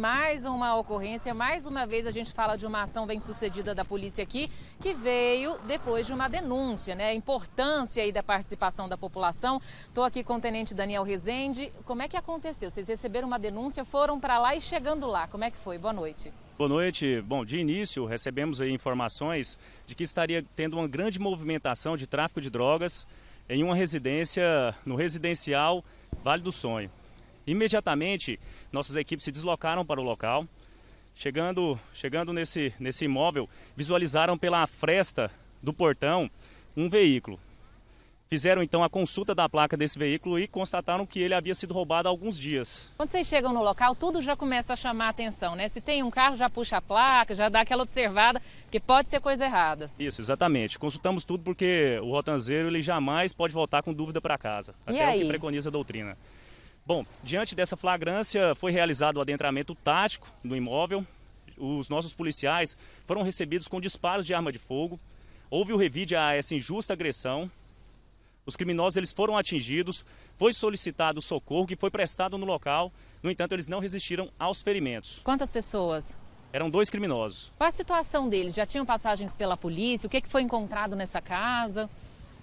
Mais uma ocorrência, mais uma vez a gente fala de uma ação bem sucedida da polícia aqui, que veio depois de uma denúncia, né? A importância aí da participação da população. Estou aqui com o tenente Daniel Rezende. Como é que aconteceu? Vocês receberam uma denúncia, foram para lá e chegando lá, como é que foi? Boa noite. Boa noite. Bom, de início recebemos informações de que estaria tendo uma grande movimentação de tráfico de drogas em uma residência, no residencial Vale do Sonho. Imediatamente, nossas equipes se deslocaram para o local. Chegando, chegando nesse, nesse imóvel, visualizaram pela fresta do portão um veículo. Fizeram então a consulta da placa desse veículo e constataram que ele havia sido roubado há alguns dias. Quando vocês chegam no local, tudo já começa a chamar a atenção, né? Se tem um carro, já puxa a placa, já dá aquela observada, que pode ser coisa errada. Isso, exatamente. Consultamos tudo porque o rotanzeiro ele jamais pode voltar com dúvida para casa, e até aí? o que preconiza a doutrina. Bom, diante dessa flagrância, foi realizado o adentramento tático no imóvel. Os nossos policiais foram recebidos com disparos de arma de fogo. Houve o revide a essa injusta agressão. Os criminosos eles foram atingidos, foi solicitado socorro que foi prestado no local. No entanto, eles não resistiram aos ferimentos. Quantas pessoas? Eram dois criminosos. Qual a situação deles? Já tinham passagens pela polícia? O que é foi encontrado nessa casa?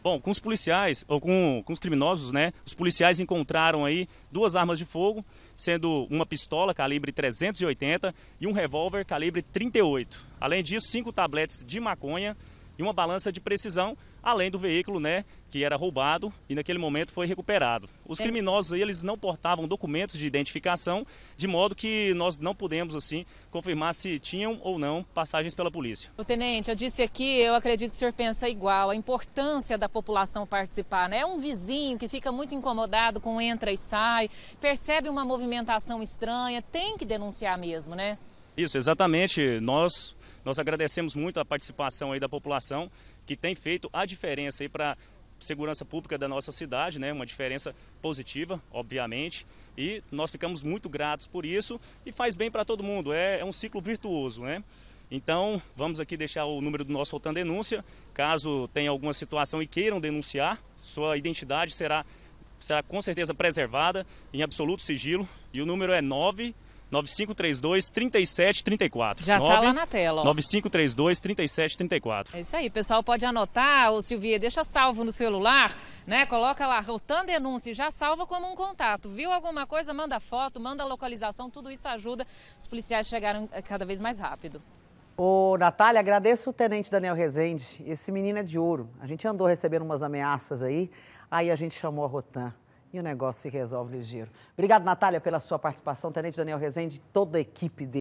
Bom, com os policiais, ou com, com os criminosos, né? Os policiais encontraram aí duas armas de fogo, sendo uma pistola calibre 380 e um revólver calibre 38. Além disso, cinco tabletes de maconha e uma balança de precisão, além do veículo, né, que era roubado e naquele momento foi recuperado. Os é. criminosos eles não portavam documentos de identificação, de modo que nós não pudemos assim confirmar se tinham ou não passagens pela polícia. O tenente, eu disse aqui, eu acredito que o senhor pensa igual, a importância da população participar, né? É um vizinho que fica muito incomodado com entra e sai, percebe uma movimentação estranha, tem que denunciar mesmo, né? Isso, exatamente. Nós, nós agradecemos muito a participação aí da população, que tem feito a diferença aí para segurança pública da nossa cidade, né? Uma diferença positiva, obviamente. E nós ficamos muito gratos por isso e faz bem para todo mundo. É, é, um ciclo virtuoso, né? Então, vamos aqui deixar o número do nosso Otan Denúncia. Caso tenha alguma situação e queiram denunciar, sua identidade será, será com certeza preservada, em absoluto sigilo. E o número é 9 9532 3734. Já 9, tá lá na tela, ó. 9532 3734. É isso aí, pessoal, pode anotar, ô Silvia, deixa salvo no celular, né? Coloca lá, Rotan Denúncia, já salva como um contato. Viu alguma coisa, manda foto, manda localização, tudo isso ajuda os policiais chegarem eh, cada vez mais rápido. Ô, Natália, agradeço o tenente Daniel Rezende. Esse menino é de ouro. A gente andou recebendo umas ameaças aí, aí a gente chamou a Rotan o negócio se resolve ligeiro. Obrigado, Natália, pela sua participação. Tenente Daniel Rezende e toda a equipe dele.